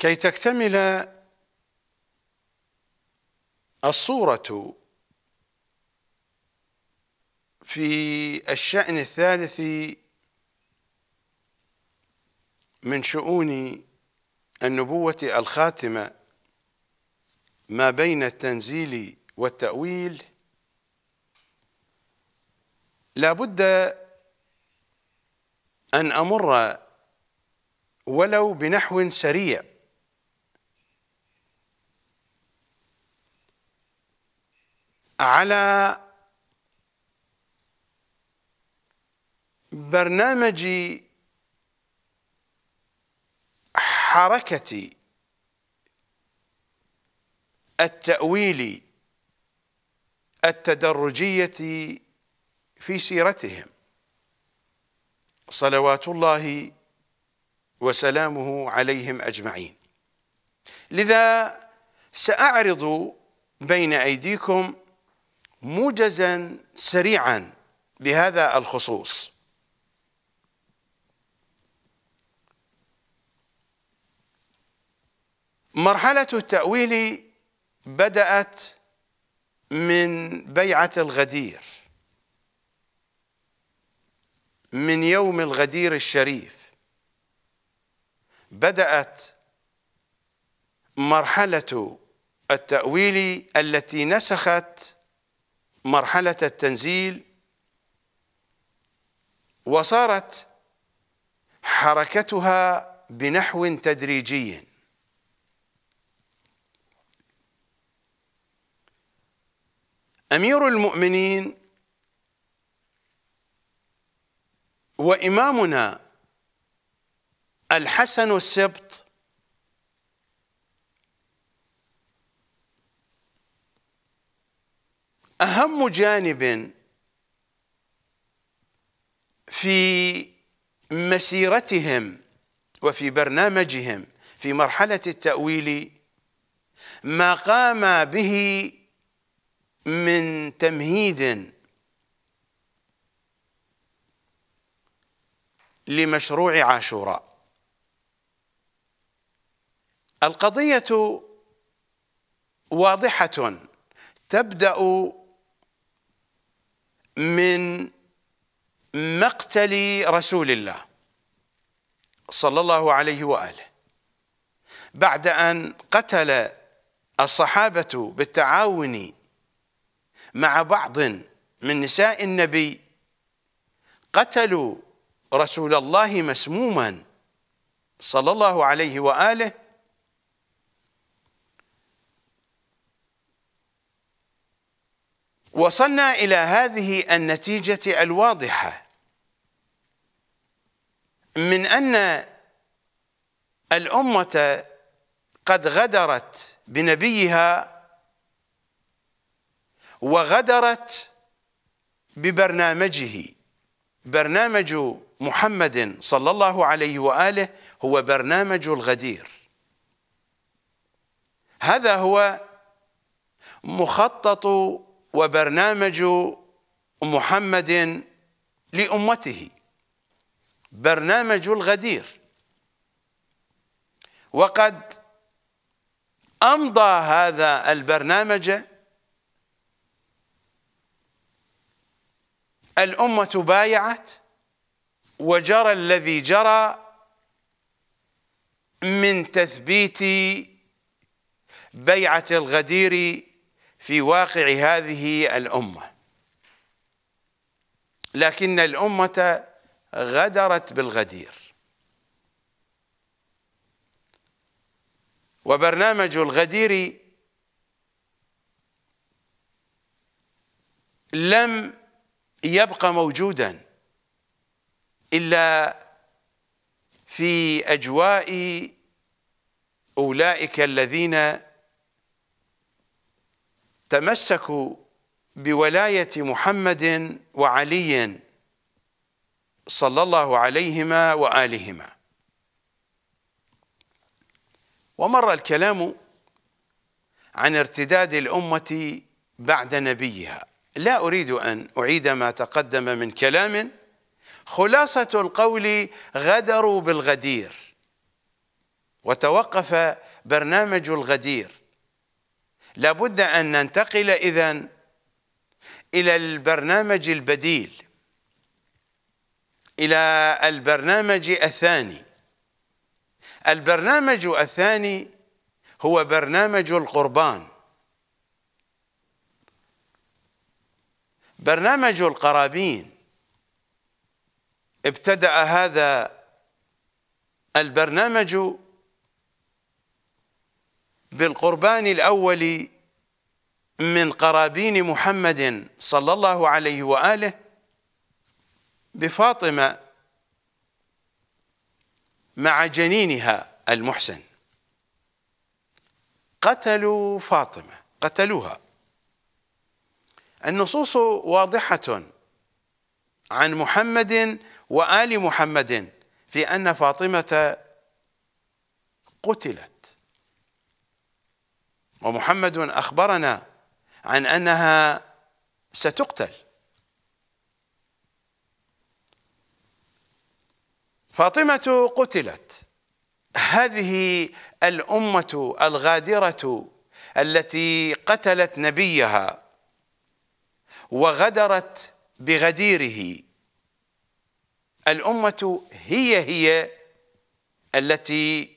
كي تكتمل الصورة في الشأن الثالث من شؤون النبوة الخاتمة ما بين التنزيل والتأويل لا بد أن أمر ولو بنحو سريع على برنامج حركة التأويل التدرجية في سيرتهم صلوات الله وسلامه عليهم أجمعين لذا سأعرض بين أيديكم موجزا سريعا بهذا الخصوص مرحلة التأويل بدأت من بيعة الغدير من يوم الغدير الشريف بدأت مرحلة التأويل التي نسخت مرحلة التنزيل وصارت حركتها بنحو تدريجي أمير المؤمنين وإمامنا الحسن السبط اهم جانب في مسيرتهم وفي برنامجهم في مرحله التاويل ما قام به من تمهيد لمشروع عاشوراء القضيه واضحه تبدا من مقتل رسول الله صلى الله عليه واله بعد ان قتل الصحابه بالتعاون مع بعض من نساء النبي قتلوا رسول الله مسموما صلى الله عليه واله وصلنا إلى هذه النتيجة الواضحة من أن الأمة قد غدرت بنبيها وغدرت ببرنامجه برنامج محمد صلى الله عليه واله هو برنامج الغدير هذا هو مخطط وبرنامج محمد لأمته برنامج الغدير وقد أمضى هذا البرنامج الأمة بايعت وجرى الذي جرى من تثبيت بيعة الغدير في واقع هذه الامه لكن الامه غدرت بالغدير وبرنامج الغدير لم يبقى موجودا الا في اجواء اولئك الذين تمسكوا بولاية محمد وعلي صلى الله عليهما وآلهما ومر الكلام عن ارتداد الأمة بعد نبيها لا أريد أن أعيد ما تقدم من كلام خلاصة القول غدروا بالغدير وتوقف برنامج الغدير لابد أن ننتقل إذا إلى البرنامج البديل إلى البرنامج الثاني البرنامج الثاني هو برنامج القربان برنامج القرابين ابتدأ هذا البرنامج بالقربان الأول من قرابين محمد صلى الله عليه وآله بفاطمة مع جنينها المحسن قتلوا فاطمة قتلوها النصوص واضحة عن محمد وآل محمد في أن فاطمة قتلت ومحمد أخبرنا عن أنها ستقتل فاطمة قتلت هذه الأمة الغادرة التي قتلت نبيها وغدرت بغديره الأمة هي هي التي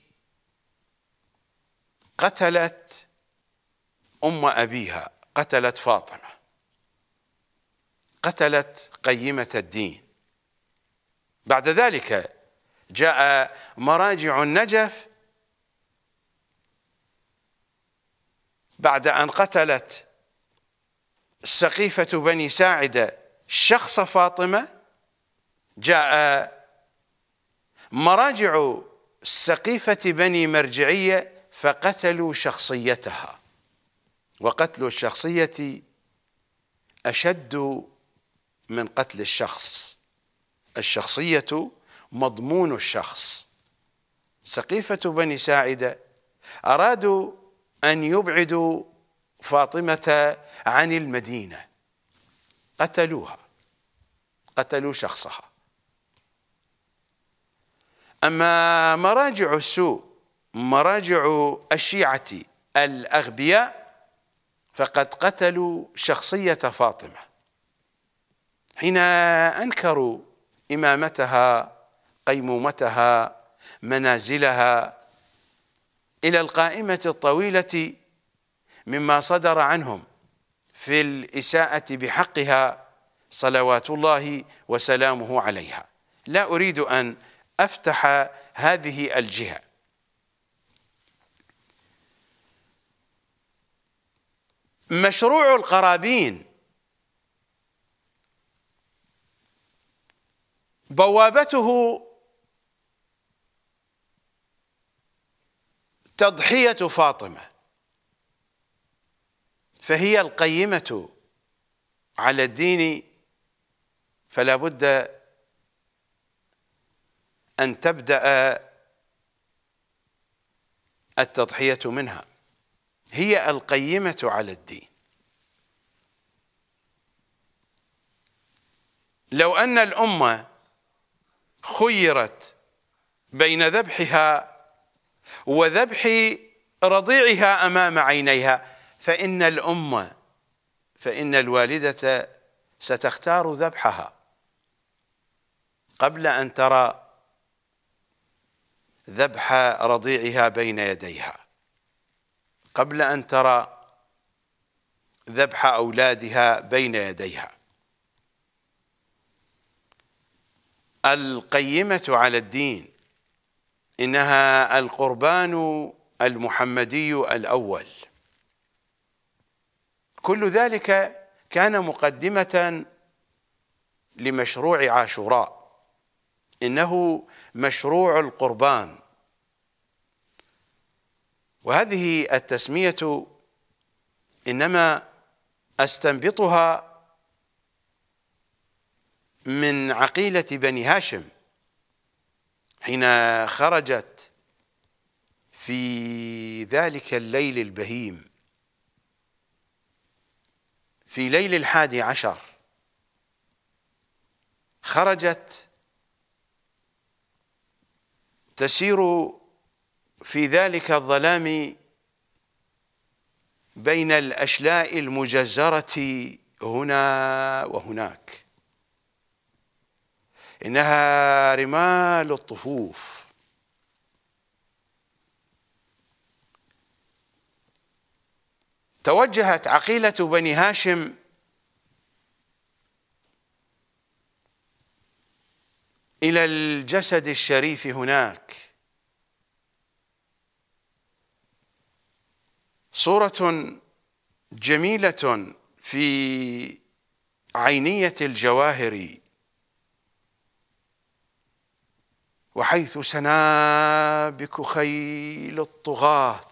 قتلت أم أبيها قتلت فاطمة قتلت قيمة الدين بعد ذلك جاء مراجع النجف بعد أن قتلت سقيفة بني ساعدة شخص فاطمة جاء مراجع سقيفة بني مرجعية فقتلوا شخصيتها وقتل الشخصية أشد من قتل الشخص الشخصية مضمون الشخص سقيفة بني ساعدة أرادوا أن يبعدوا فاطمة عن المدينة قتلوها قتلوا شخصها أما مراجع السوء مراجع الشيعة الأغبياء فقد قتلوا شخصية فاطمة حين أنكروا إمامتها قيمومتها منازلها إلى القائمة الطويلة مما صدر عنهم في الإساءة بحقها صلوات الله وسلامه عليها لا أريد أن أفتح هذه الجهة مشروع القرابين بوابته تضحية فاطمة فهي القيمة على الدين فلا بد أن تبدأ التضحية منها هي القيمة على الدين لو أن الأمة خيرت بين ذبحها وذبح رضيعها أمام عينيها فإن الأمة فإن الوالدة ستختار ذبحها قبل أن ترى ذبح رضيعها بين يديها قبل أن ترى ذبح أولادها بين يديها القيمة على الدين إنها القربان المحمدي الأول كل ذلك كان مقدمة لمشروع عاشوراء إنه مشروع القربان وهذه التسمية إنما أستنبطها من عقيلة بني هاشم حين خرجت في ذلك الليل البهيم في ليل الحادي عشر خرجت تسير في ذلك الظلام بين الأشلاء المجزرة هنا وهناك إنها رمال الطفوف توجهت عقيلة بني هاشم إلى الجسد الشريف هناك صورة جميلة في عينية الجواهر وحيث سنابك خيل الطغاة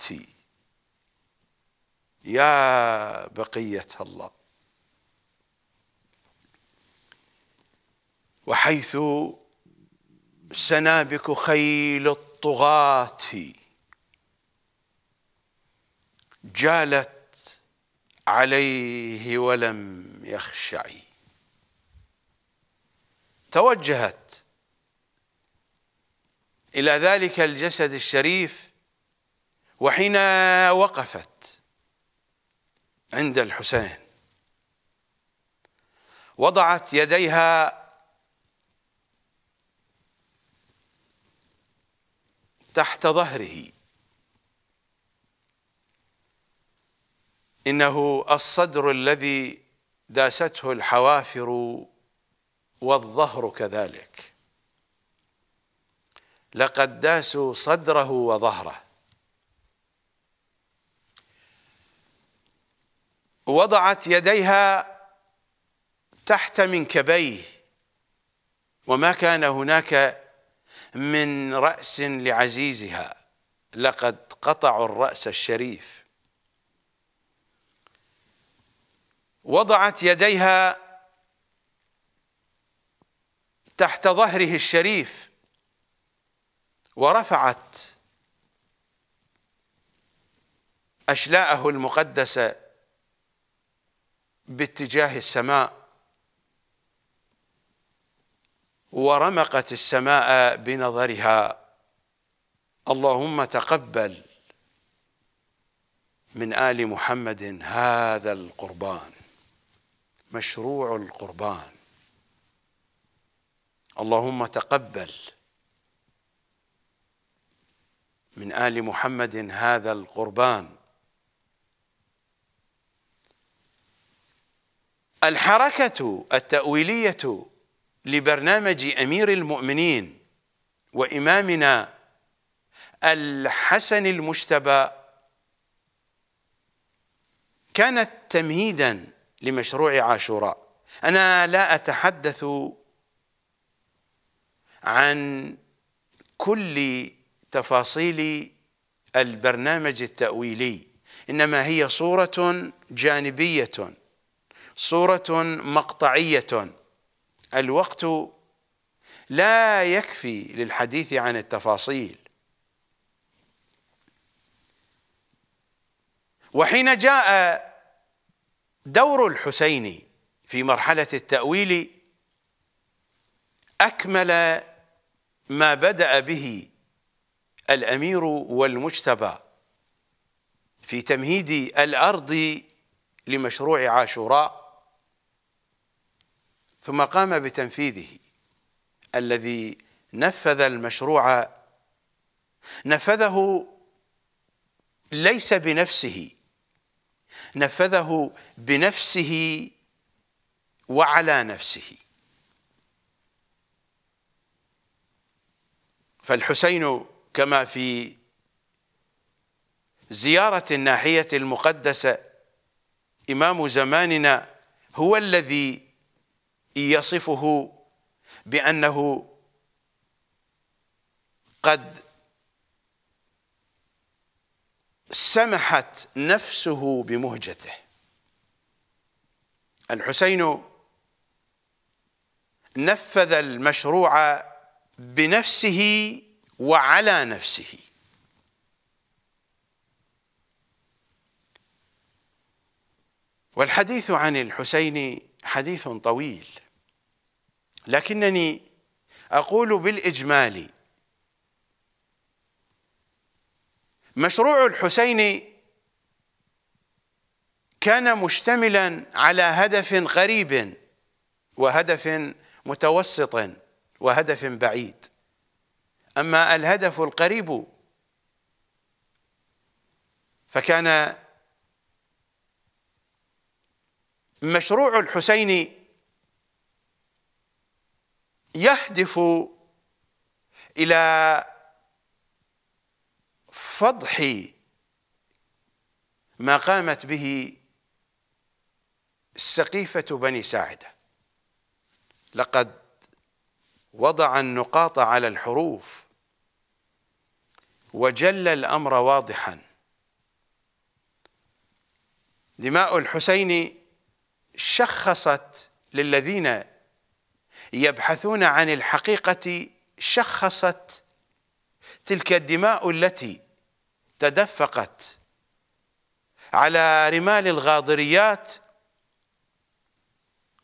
يا بقية الله وحيث سنابك خيل الطغاة جالت عليه ولم يخشع توجهت الى ذلك الجسد الشريف وحين وقفت عند الحسين وضعت يديها تحت ظهره انه الصدر الذي داسته الحوافر والظهر كذلك لقد داسوا صدره وظهره وضعت يديها تحت منكبيه وما كان هناك من رأس لعزيزها لقد قطعوا الرأس الشريف وضعت يديها تحت ظهره الشريف ورفعت أشلاءه المقدسة باتجاه السماء ورمقت السماء بنظرها اللهم تقبل من آل محمد هذا القربان مشروع القربان اللهم تقبل من ال محمد هذا القربان الحركه التاويليه لبرنامج امير المؤمنين وامامنا الحسن المجتبى كانت تمهيدا لمشروع عاشوراء أنا لا أتحدث عن كل تفاصيل البرنامج التأويلي إنما هي صورة جانبية صورة مقطعية الوقت لا يكفي للحديث عن التفاصيل وحين جاء دور الحسيني في مرحلة التأويل أكمل ما بدأ به الأمير والمجتبى في تمهيد الأرض لمشروع عاشوراء ثم قام بتنفيذه الذي نفذ المشروع نفذه ليس بنفسه نفذه بنفسه وعلى نفسه فالحسين كما في زيارة الناحية المقدسة إمام زماننا هو الذي يصفه بأنه قد سمحت نفسه بمهجته الحسين نفذ المشروع بنفسه وعلى نفسه والحديث عن الحسين حديث طويل لكنني اقول بالاجمال مشروع الحسيني كان مشتملا على هدف قريب وهدف متوسط وهدف بعيد اما الهدف القريب فكان مشروع الحسيني يهدف الى فضح ما قامت به سقيفة بني ساعدة لقد وضع النقاط على الحروف وجل الأمر واضحا دماء الحسين شخصت للذين يبحثون عن الحقيقة شخصت تلك الدماء التي تدفقت على رمال الغاضريات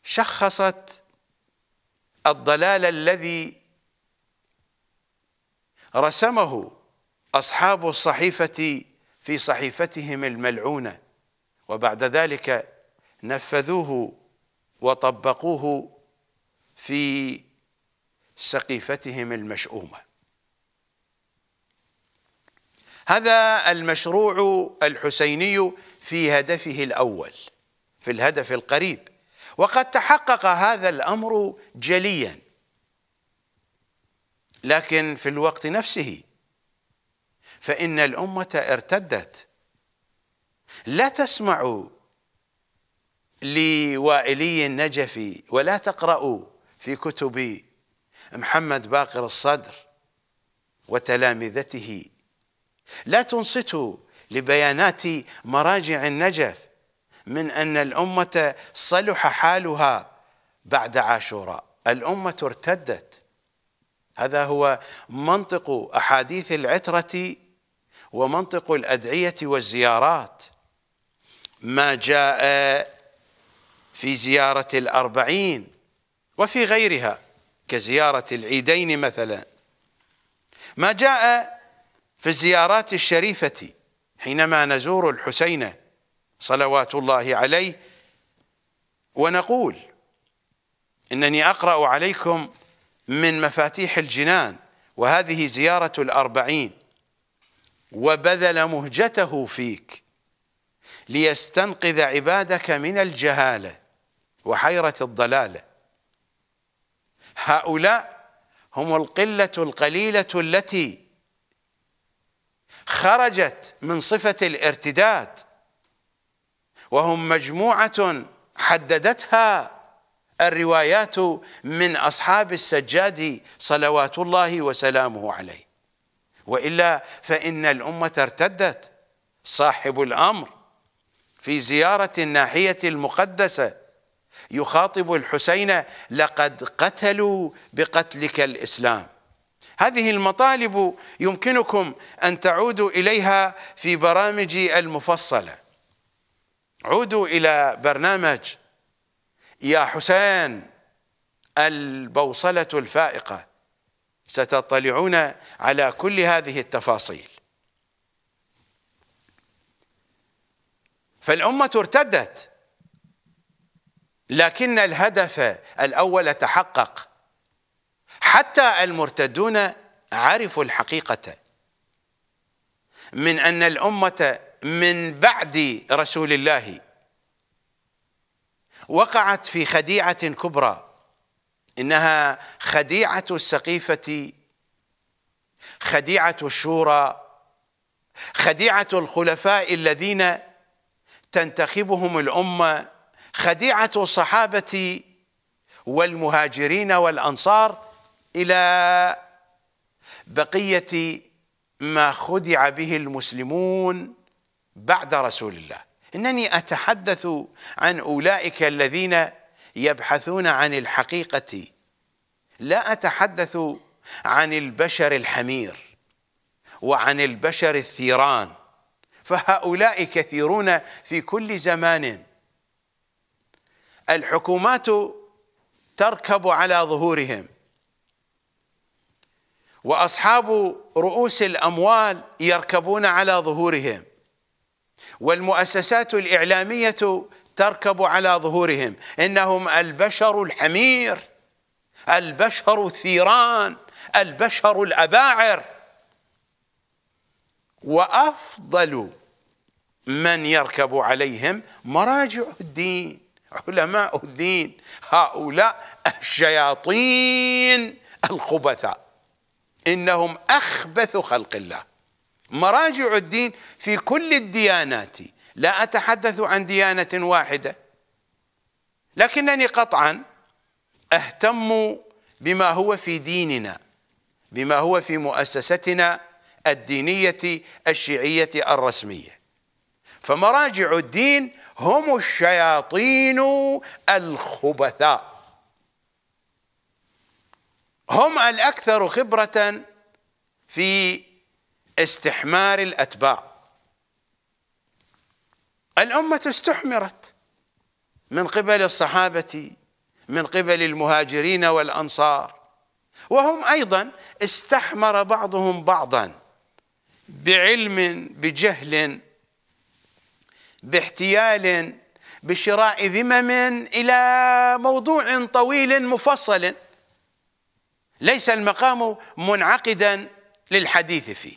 شخصت الضلال الذي رسمه أصحاب الصحيفة في صحيفتهم الملعونة وبعد ذلك نفذوه وطبقوه في سقيفتهم المشؤومه هذا المشروع الحسيني في هدفه الأول في الهدف القريب وقد تحقق هذا الأمر جليا لكن في الوقت نفسه فإن الأمة ارتدت لا تسمع لوائلي النجفي ولا تقرأ في كتب محمد باقر الصدر وتلامذته لا تنصتوا لبيانات مراجع النجف من أن الأمة صلح حالها بعد عاشوراء الأمة ارتدت هذا هو منطق أحاديث العترة ومنطق الأدعية والزيارات ما جاء في زيارة الأربعين وفي غيرها كزيارة العيدين مثلا ما جاء في الزيارات الشريفة حينما نزور الحسين صلوات الله عليه ونقول إنني أقرأ عليكم من مفاتيح الجنان وهذه زيارة الأربعين وبذل مهجته فيك ليستنقذ عبادك من الجهالة وحيرة الضلالة هؤلاء هم القلة القليلة التي خرجت من صفة الارتداد وهم مجموعة حددتها الروايات من أصحاب السجاد صلوات الله وسلامه عليه وإلا فإن الأمة ارتدت صاحب الأمر في زيارة الناحية المقدسة يخاطب الحسين لقد قتلوا بقتلك الإسلام هذه المطالب يمكنكم أن تعودوا إليها في برامجي المفصلة عودوا إلى برنامج يا حسين البوصلة الفائقة ستطلعون على كل هذه التفاصيل فالأمة ارتدت لكن الهدف الأول تحقق حتى المرتدون عرفوا الحقيقة من أن الأمة من بعد رسول الله وقعت في خديعة كبرى إنها خديعة السقيفة خديعة الشورى خديعة الخلفاء الذين تنتخبهم الأمة خديعة الصحابة والمهاجرين والأنصار إلى بقية ما خدع به المسلمون بعد رسول الله إنني أتحدث عن أولئك الذين يبحثون عن الحقيقة لا أتحدث عن البشر الحمير وعن البشر الثيران فهؤلاء كثيرون في كل زمان الحكومات تركب على ظهورهم واصحاب رؤوس الاموال يركبون على ظهورهم والمؤسسات الاعلاميه تركب على ظهورهم انهم البشر الحمير البشر الثيران البشر الاباعر وافضل من يركب عليهم مراجع الدين علماء الدين هؤلاء الشياطين الخبثاء إنهم أخبث خلق الله مراجع الدين في كل الديانات لا أتحدث عن ديانة واحدة لكنني قطعا أهتم بما هو في ديننا بما هو في مؤسستنا الدينية الشيعية الرسمية فمراجع الدين هم الشياطين الخبثاء هم الأكثر خبرة في استحمار الأتباع الأمة استحمرت من قبل الصحابة من قبل المهاجرين والأنصار وهم أيضا استحمر بعضهم بعضا بعلم بجهل باحتيال بشراء ذمم إلى موضوع طويل مفصل ليس المقام منعقدا للحديث فيه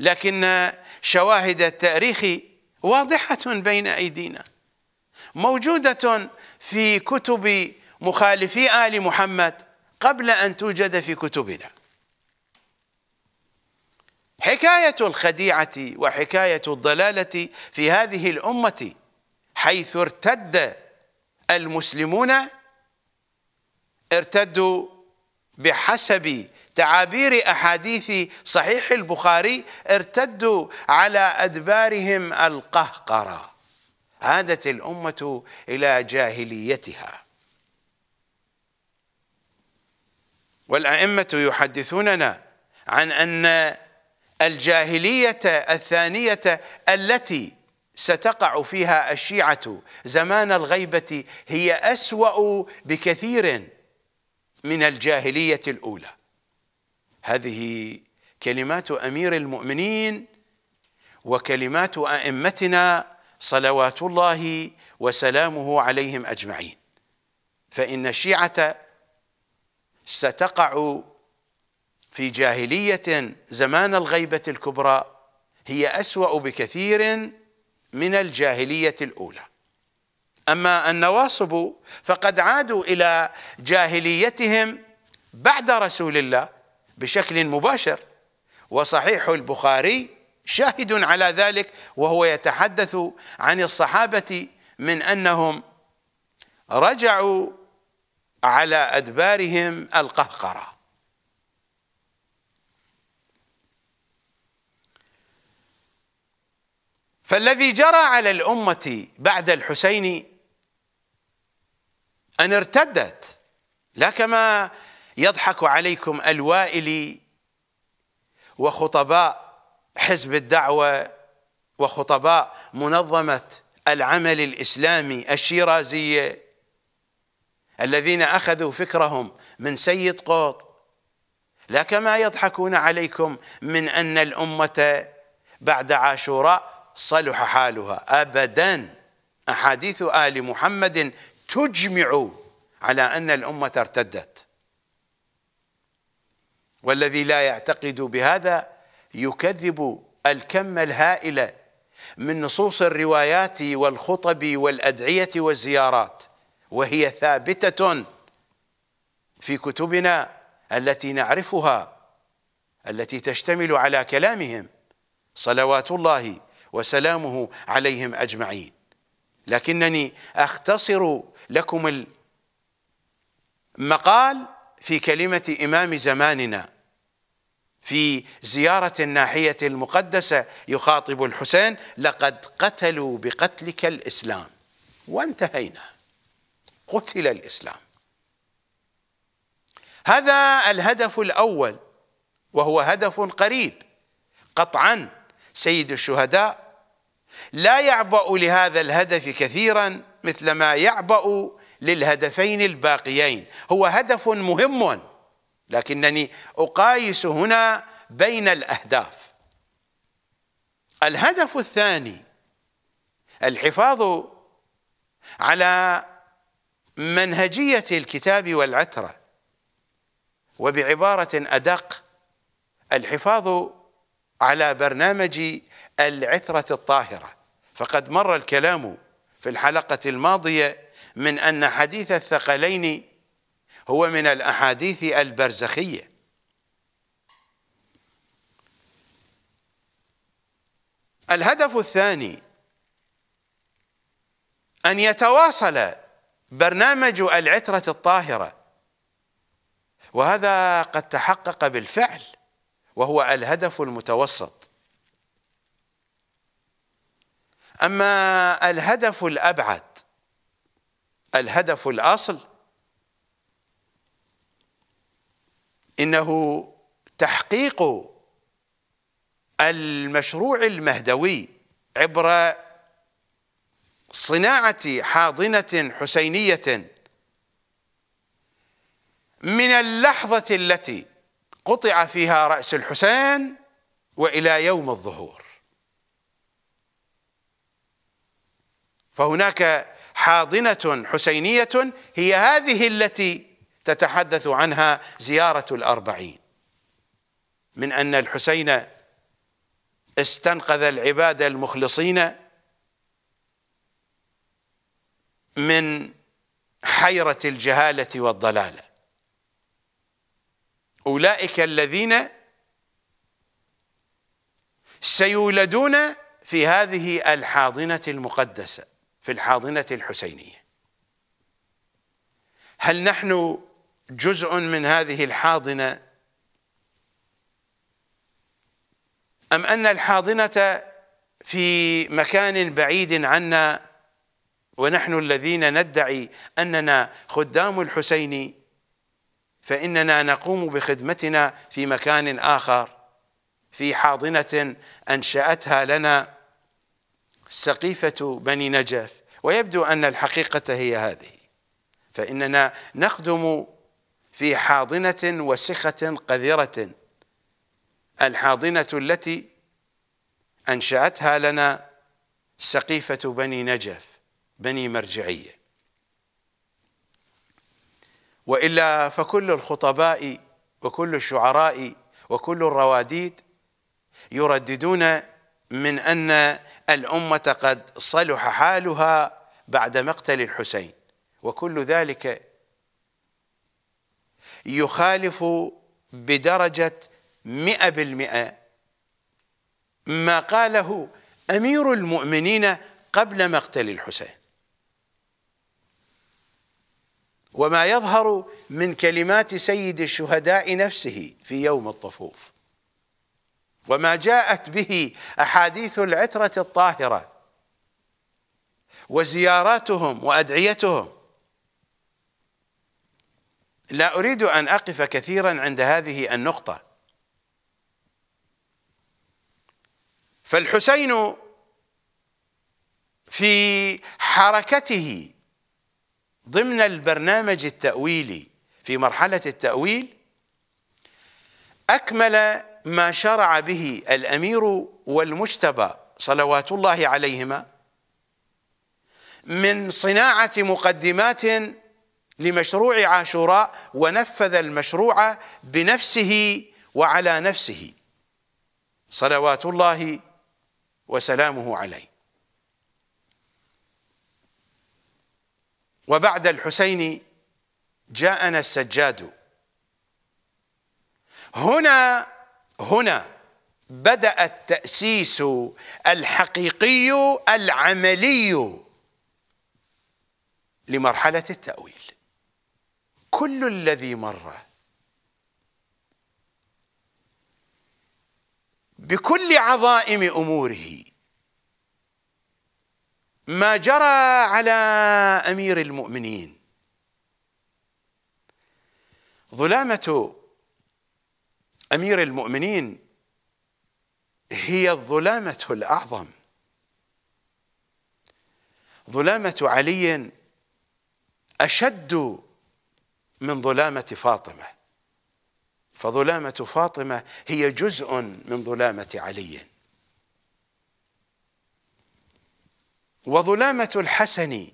لكن شواهد التاريخ واضحة بين أيدينا موجودة في كتب مخالفي آل محمد قبل أن توجد في كتبنا حكاية الخديعة وحكاية الضلالة في هذه الأمة حيث ارتد المسلمون ارتدوا بحسب تعابير أحاديث صحيح البخاري ارتدوا على أدبارهم القهقرة عادت الأمة إلى جاهليتها والأئمة يحدثوننا عن أن الجاهلية الثانية التي ستقع فيها الشيعة زمان الغيبة هي أسوأ بكثير من الجاهلية الأولى هذه كلمات أمير المؤمنين وكلمات أئمتنا صلوات الله وسلامه عليهم أجمعين فإن الشيعة ستقع في جاهلية زمان الغيبة الكبرى هي أسوأ بكثير من الجاهلية الأولى أما النواصب فقد عادوا إلى جاهليتهم بعد رسول الله بشكل مباشر وصحيح البخاري شاهد على ذلك وهو يتحدث عن الصحابة من أنهم رجعوا على أدبارهم القهقرة فالذي جرى على الأمة بعد الحسين أن ارتدت لا كما يضحك عليكم الوائلي وخطباء حزب الدعوة وخطباء منظمة العمل الإسلامي الشيرازية الذين أخذوا فكرهم من سيد قطب لا كما يضحكون عليكم من أن الأمة بعد عاشوراء صلح حالها أبدا أحاديث آل محمد تجمع على أن الأمة ارتدت والذي لا يعتقد بهذا يكذب الكم الهائل من نصوص الروايات والخطب والأدعية والزيارات وهي ثابتة في كتبنا التي نعرفها التي تشتمل على كلامهم صلوات الله وسلامه عليهم أجمعين لكنني أختصر لكم المقال في كلمة إمام زماننا في زيارة الناحية المقدسة يخاطب الحسين لقد قتلوا بقتلك الإسلام وانتهينا قتل الإسلام هذا الهدف الأول وهو هدف قريب قطعا سيد الشهداء لا يعبأ لهذا الهدف كثيرا مثل ما يعبأ للهدفين الباقيين هو هدف مهم لكنني أقايس هنا بين الأهداف الهدف الثاني الحفاظ على منهجية الكتاب والعترة وبعبارة أدق الحفاظ على برنامج العترة الطاهرة فقد مر الكلام في الحلقة الماضية من أن حديث الثقلين هو من الأحاديث البرزخية الهدف الثاني أن يتواصل برنامج العترة الطاهرة وهذا قد تحقق بالفعل وهو الهدف المتوسط أما الهدف الأبعد الهدف الأصل إنه تحقيق المشروع المهدوي عبر صناعة حاضنة حسينية من اللحظة التي قطع فيها رأس الحسين وإلى يوم الظهور فهناك حاضنه حسينيه هي هذه التي تتحدث عنها زياره الاربعين من ان الحسين استنقذ العباد المخلصين من حيره الجهاله والضلاله اولئك الذين سيولدون في هذه الحاضنه المقدسه في الحاضنة الحسينية هل نحن جزء من هذه الحاضنة أم أن الحاضنة في مكان بعيد عنا ونحن الذين ندعي أننا خدام الحسين فإننا نقوم بخدمتنا في مكان آخر في حاضنة أنشأتها لنا سقيفة بني نجف ويبدو أن الحقيقة هي هذه فإننا نخدم في حاضنة وسخة قذرة الحاضنة التي أنشأتها لنا سقيفة بني نجف بني مرجعية وإلا فكل الخطباء وكل الشعراء وكل الرواديد يرددون من أن الأمة قد صلح حالها بعد مقتل الحسين وكل ذلك يخالف بدرجة مئة بالمئة ما قاله أمير المؤمنين قبل مقتل الحسين وما يظهر من كلمات سيد الشهداء نفسه في يوم الطفوف وما جاءت به احاديث العتره الطاهره وزياراتهم وادعيتهم لا اريد ان اقف كثيرا عند هذه النقطه فالحسين في حركته ضمن البرنامج التاويلي في مرحله التاويل اكمل ما شرع به الامير والمجتبى صلوات الله عليهما من صناعه مقدمات لمشروع عاشوراء ونفذ المشروع بنفسه وعلى نفسه صلوات الله وسلامه عليه وبعد الحسين جاءنا السجاد هنا هنا بدأ التأسيس الحقيقي العملي لمرحلة التأويل كل الذي مر بكل عظائم أموره ما جرى على أمير المؤمنين ظلامة امير المؤمنين هي الظلامه الاعظم ظلامه علي اشد من ظلامه فاطمه فظلامه فاطمه هي جزء من ظلامه علي وظلامه الحسن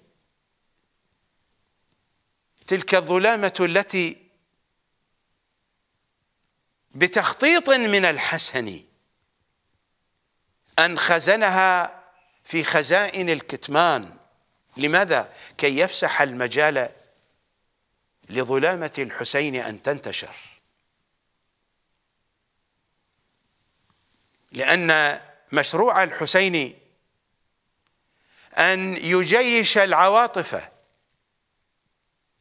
تلك الظلامه التي بتخطيط من الحسن أن خزنها في خزائن الكتمان لماذا؟ كي يفسح المجال لظلامة الحسين أن تنتشر لأن مشروع الحسين أن يجيش العواطف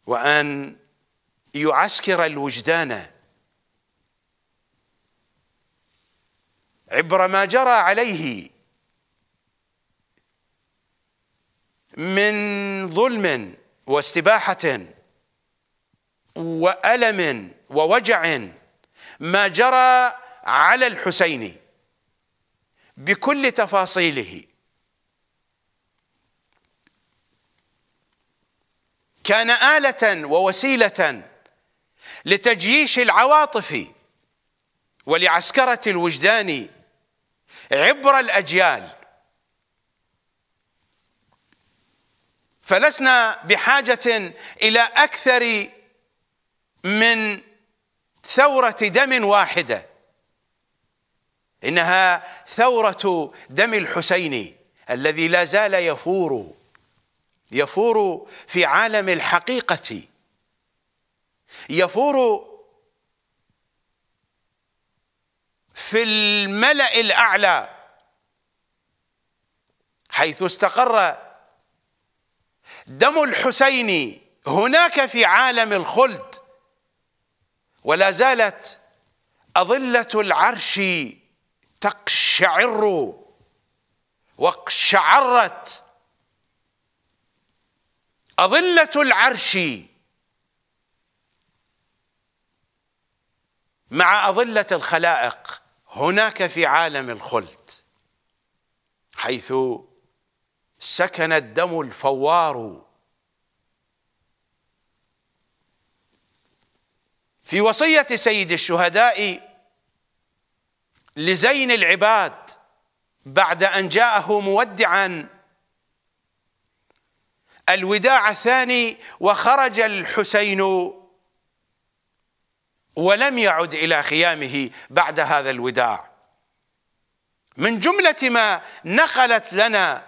وأن يعسكر الوجدان عبر ما جرى عليه من ظلم واستباحة وألم ووجع ما جرى على الحسين بكل تفاصيله كان آلة ووسيلة لتجييش العواطف ولعسكرة الوجدان عبر الاجيال فلسنا بحاجه الى اكثر من ثوره دم واحده انها ثوره دم الحسين الذي لا زال يفور يفور في عالم الحقيقه يفور في الملأ الأعلى حيث استقر دم الحسين هناك في عالم الخلد ولا زالت أظلة العرش تقشعر واقشعرت أظلة العرش مع أظلة الخلائق هناك في عالم الخلد حيث سكن الدم الفوار في وصية سيد الشهداء لزين العباد بعد أن جاءه مودعا الوداع الثاني وخرج الحسين ولم يعد إلى خيامه بعد هذا الوداع من جملة ما نقلت لنا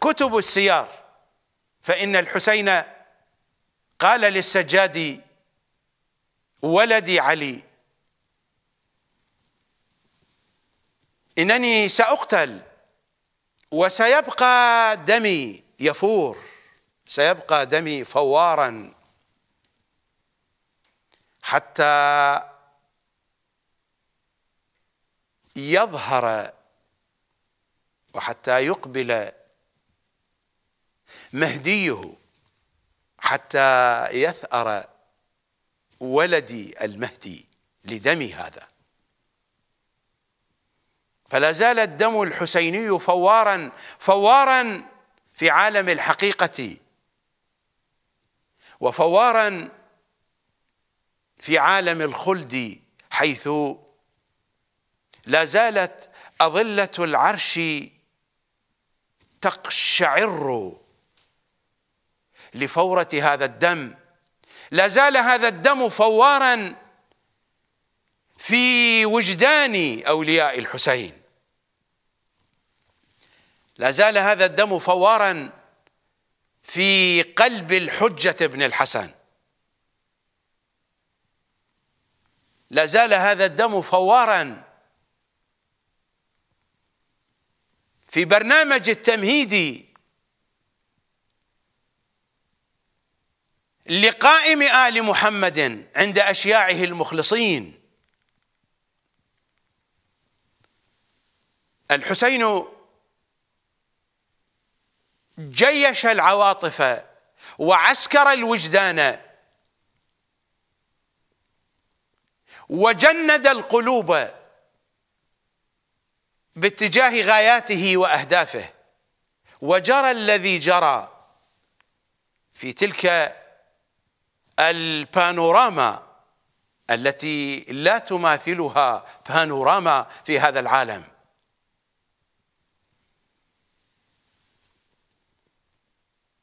كتب السيار فإن الحسين قال للسجاد ولدي علي إنني سأقتل وسيبقى دمي يفور سيبقى دمي فوارا حتى يظهر وحتى يقبل مهديه حتى يثأر ولدي المهدي لدمي هذا فلا زال الدم الحسيني فوارا فوارا في عالم الحقيقة وفوارا في عالم الخلد حيث لا زالت أظلة العرش تقشعر لفورة هذا الدم لا زال هذا الدم فوارا في وجدان أولياء الحسين لا زال هذا الدم فوارا في قلب الحجة ابن الحسن لازال هذا الدم فوارا في برنامج التمهيدي لقائم آل محمد عند أشياعه المخلصين الحسين جيش العواطف وعسكر الوجدان وجند القلوب باتجاه غاياته واهدافه وجرى الذي جرى في تلك البانوراما التي لا تماثلها بانوراما في هذا العالم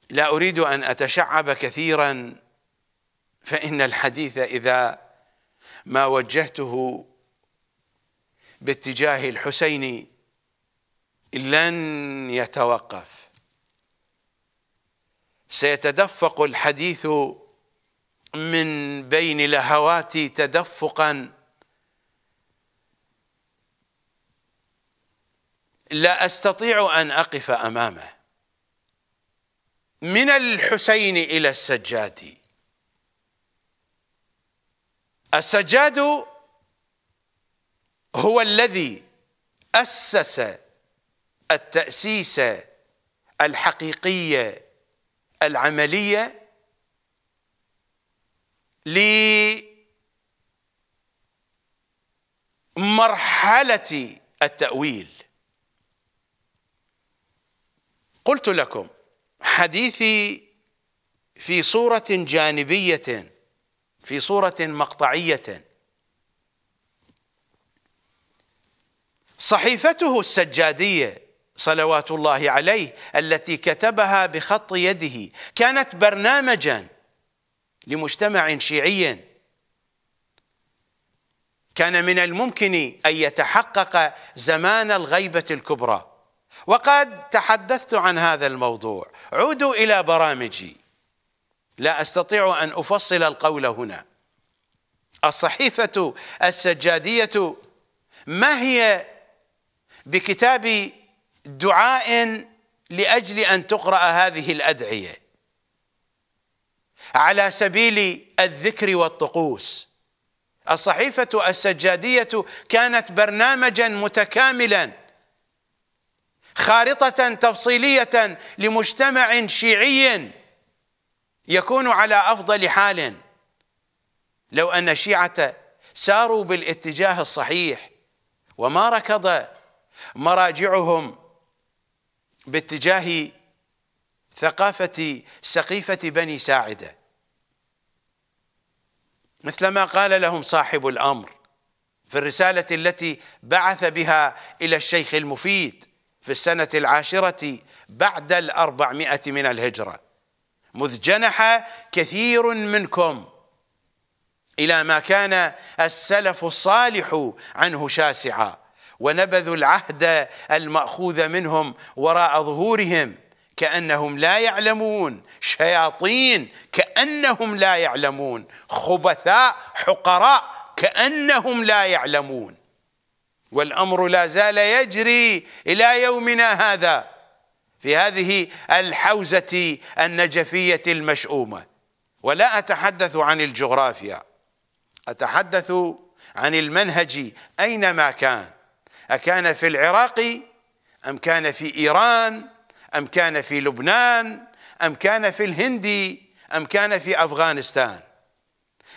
لا اريد ان اتشعب كثيرا فان الحديث اذا ما وجهته باتجاه الحسين لن يتوقف سيتدفق الحديث من بين لهوات تدفقا لا استطيع ان اقف امامه من الحسين الى السجاد السجاد هو الذي أسس التأسيس الحقيقية العملية لمرحلة التأويل قلت لكم حديثي في صورة جانبية في صورة مقطعية صحيفته السجادية صلوات الله عليه التي كتبها بخط يده كانت برنامجا لمجتمع شيعي كان من الممكن أن يتحقق زمان الغيبة الكبرى وقد تحدثت عن هذا الموضوع عودوا إلى برامجي لا أستطيع أن أفصل القول هنا الصحيفة السجادية ما هي بكتاب دعاء لأجل أن تقرأ هذه الأدعية على سبيل الذكر والطقوس الصحيفة السجادية كانت برنامجا متكاملا خارطة تفصيلية لمجتمع شيعي يكون على أفضل حال لو أن الشيعة ساروا بالاتجاه الصحيح وما ركض مراجعهم باتجاه ثقافة سقيفة بني ساعدة مثلما قال لهم صاحب الأمر في الرسالة التي بعث بها إلى الشيخ المفيد في السنة العاشرة بعد الأربعمائة من الهجرة مذ جنح كثير منكم إلى ما كان السلف الصالح عنه شاسعا ونبذوا العهد المأخوذ منهم وراء ظهورهم كأنهم لا يعلمون شياطين كأنهم لا يعلمون خبثاء حقراء كأنهم لا يعلمون والأمر لا زال يجري إلى يومنا هذا في هذه الحوزة النجفية المشؤومة ولا أتحدث عن الجغرافيا أتحدث عن المنهج أينما كان أكان في العراق أم كان في إيران أم كان في لبنان أم كان في الهند أم كان في أفغانستان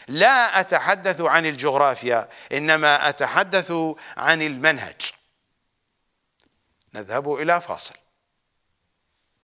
لا أتحدث عن الجغرافيا إنما أتحدث عن المنهج نذهب إلى فاصل